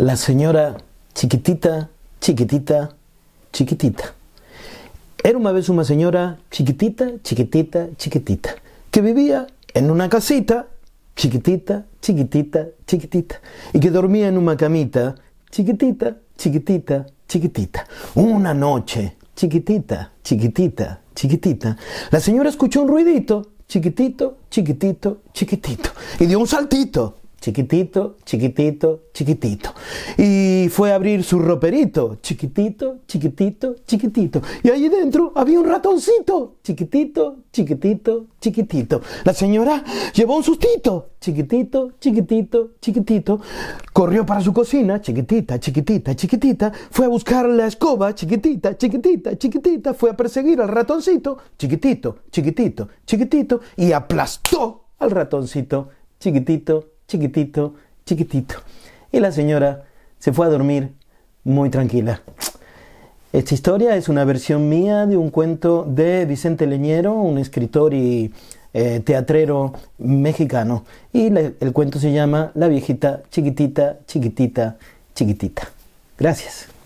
la señora chiquitita, chiquitita, chiquitita. Era una vez una señora chiquitita, chiquitita, chiquitita, que vivía en una casita chiquitita, chiquitita, chiquitita, y que dormía en una camita chiquitita, chiquitita, chiquitita. Una noche, chiquitita, chiquitita, chiquitita, la señora escuchó un ruidito, chiquitito, chiquitito, chiquitito, y dio un saltito, chiquitito, chiquitito, chiquitito. Y fue a abrir su roperito, chiquitito, chiquitito, chiquitito. Y allí dentro había un ratoncito, chiquitito, chiquitito, chiquitito. La señora llevó un sustito, chiquitito, chiquitito, chiquitito. Corrió para su cocina, chiquitita, chiquitita, chiquitita. Fue a buscar la escoba, chiquitita, chiquitita, chiquitita. Fue a perseguir al ratoncito, chiquitito, chiquitito, chiquitito. Y aplastó al ratoncito, chiquitito chiquitito, chiquitito. Y la señora se fue a dormir muy tranquila. Esta historia es una versión mía de un cuento de Vicente Leñero, un escritor y eh, teatrero mexicano. Y el cuento se llama La viejita chiquitita, chiquitita, chiquitita. Gracias.